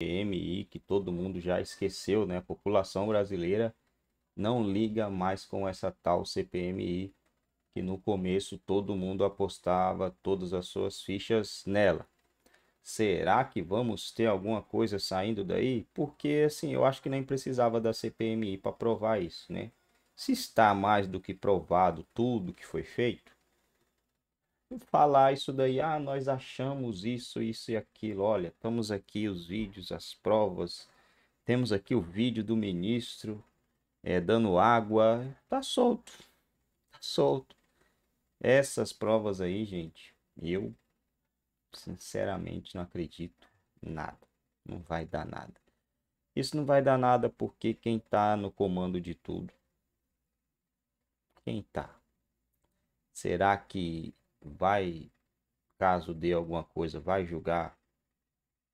CPMI que todo mundo já esqueceu, né? A população brasileira não liga mais com essa tal CPMI que no começo todo mundo apostava todas as suas fichas nela. Será que vamos ter alguma coisa saindo daí? Porque assim, eu acho que nem precisava da CPMI para provar isso, né? Se está mais do que provado tudo que foi feito, falar isso daí, ah, nós achamos isso, isso e aquilo. Olha, estamos aqui os vídeos, as provas. Temos aqui o vídeo do ministro é, dando água. Tá solto. Tá solto. Essas provas aí, gente, eu sinceramente não acredito nada. Não vai dar nada. Isso não vai dar nada porque quem está no comando de tudo. Quem está? Será que vai, caso dê alguma coisa, vai julgar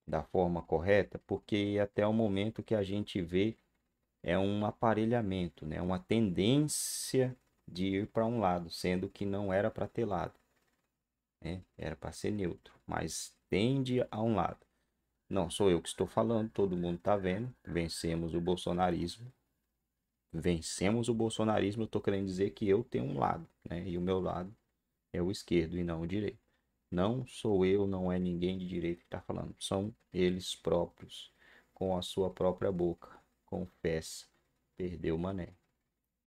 da forma correta, porque até o momento que a gente vê é um aparelhamento, né? uma tendência de ir para um lado, sendo que não era para ter lado. Né? Era para ser neutro, mas tende a um lado. Não sou eu que estou falando, todo mundo está vendo. Vencemos o bolsonarismo. Vencemos o bolsonarismo, eu estou querendo dizer que eu tenho um lado, né? e o meu lado é o esquerdo e não o direito. Não sou eu, não é ninguém de direito que está falando. São eles próprios, com a sua própria boca. Confessa, perdeu o mané.